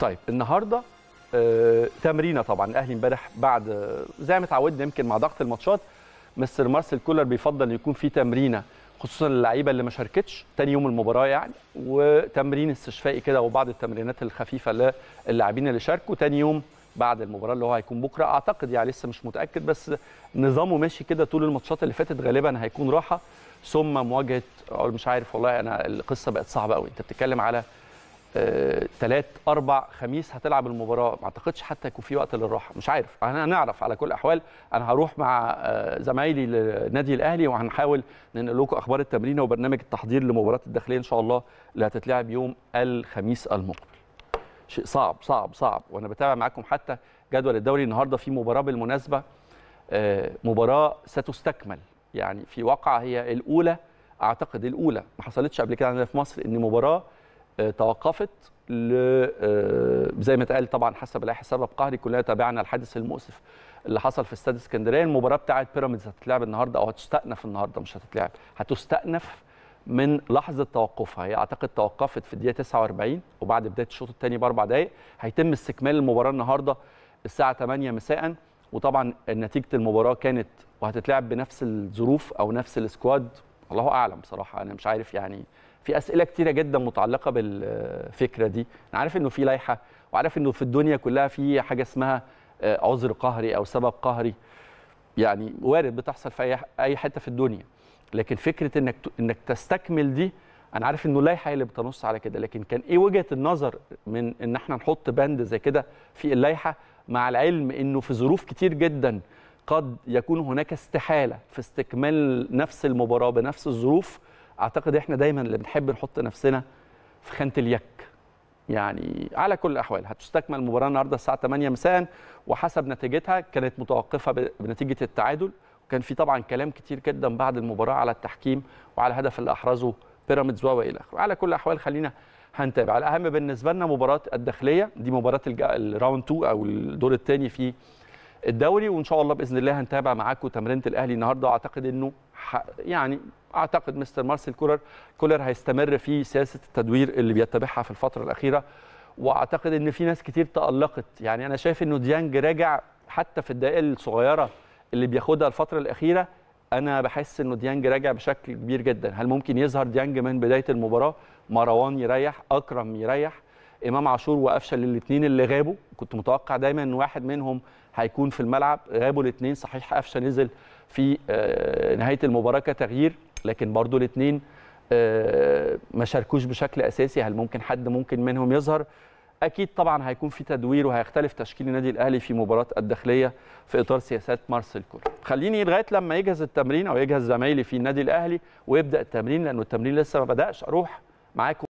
طيب النهارده آه تمرينه طبعا الاهلي امبارح بعد آه، زي ما اتعودنا يمكن مع ضغط الماتشات مستر مارسيل كولر بيفضل يكون في تمرينه خصوصا اللعيبه اللي ما شاركتش تاني يوم المباراه يعني وتمرين استشفائي كده وبعض التمرينات الخفيفه للاعبين اللي شاركوا تاني يوم بعد المباراه اللي هو هيكون بكره اعتقد يعني لسه مش متاكد بس نظامه ماشي كده طول الماتشات اللي فاتت غالبا هيكون راحه ثم مواجهه مش عارف والله انا القصه بقت صعبه قوي انت بتتكلم على ثلاث آه، اربع خميس هتلعب المباراه ما اعتقدش حتى يكون في وقت للراحه مش عارف هنعرف على كل الاحوال انا هروح مع آه، زمايلي للنادي الاهلي وهنحاول ننقل لكم اخبار التمرين وبرنامج التحضير لمباراه الداخليه ان شاء الله اللي هتتلعب يوم الخميس المقبل شيء صعب صعب صعب وانا بتابع معاكم حتى جدول الدوري النهارده في مباراه بالمناسبه آه، مباراه ستستكمل يعني في واقع هي الاولى اعتقد الاولى ما حصلتش قبل كده عندنا في مصر ان مباراه آه، توقفت ل آه، زي ما اتقال طبعا حسب الاي سبب قهري كلنا تابعنا الحادث المؤسف اللي حصل في استاد اسكندريه المباراه بتاعه بيراميدز هتتلعب النهارده او هتستأنف النهارده مش هتتلعب هتستأنف من لحظه توقفها هي اعتقد توقفت في الدقيقه 49 وبعد بدايه الشوط الثاني باربع دقائق هيتم استكمال المباراه النهارده الساعه 8 مساء وطبعا نتيجه المباراه كانت وهتتلعب بنفس الظروف او نفس السكواد الله اعلم بصراحه انا مش عارف يعني في اسئله كتيره جدا متعلقه بالفكره دي انا عارف انه في لائحه وعارف انه في الدنيا كلها في حاجه اسمها آه، عذر قهري او سبب قهري يعني وارد بتحصل في اي حته في الدنيا لكن فكره انك انك تستكمل دي انا عارف انه اللائحه هي اللي بتنص على كده لكن كان ايه وجهه النظر من ان احنا نحط بند زي كده في اللائحه مع العلم انه في ظروف كتير جدا قد يكون هناك استحاله في استكمال نفس المباراه بنفس الظروف اعتقد احنا دايما اللي بنحب نحط نفسنا في خانه اليك يعني على كل الاحوال هتستكمل المباراه النهارده الساعه 8 مساء وحسب نتيجتها كانت متوقفه بنتيجه التعادل وكان في طبعا كلام كتير جدا بعد المباراه على التحكيم وعلى الهدف اللي احرزه بيراميدز والى اخره على كل الاحوال خلينا هنتابع الاهم بالنسبه لنا مباراه الداخليه دي مباراه الراوند 2 او الدور الثاني في الدوري وان شاء الله باذن الله هنتابع معاكم تمرينه الاهلي النهارده واعتقد انه يعني اعتقد مستر مارسيل كولر كولر هيستمر في سياسه التدوير اللي بيتبعها في الفتره الاخيره واعتقد ان في ناس كتير تالقت يعني انا شايف انه ديانج راجع حتى في الدقائق الصغيره اللي بياخدها الفتره الاخيره انا بحس انه ديانج راجع بشكل كبير جدا هل ممكن يظهر ديانج من بدايه المباراه مروان يريح اكرم يريح امام عاشور وقفشه للاثنين اللي غابوا كنت متوقع دايما ان واحد منهم هيكون في الملعب غابوا الاثنين صحيح قفشه نزل في آه، نهايه المباراه كتغيير لكن برضو الاثنين آه، ما شاركوش بشكل اساسي هل ممكن حد ممكن منهم يظهر اكيد طبعا هيكون في تدوير وهيختلف تشكيل النادي الاهلي في مباراه الداخليه في اطار سياسات مارسيل كول خليني لغايه لما يجهز التمرين او يجهز زمايلي في النادي الاهلي ويبدا التمرين لانه التمرين لسه ما بداش اروح معاكم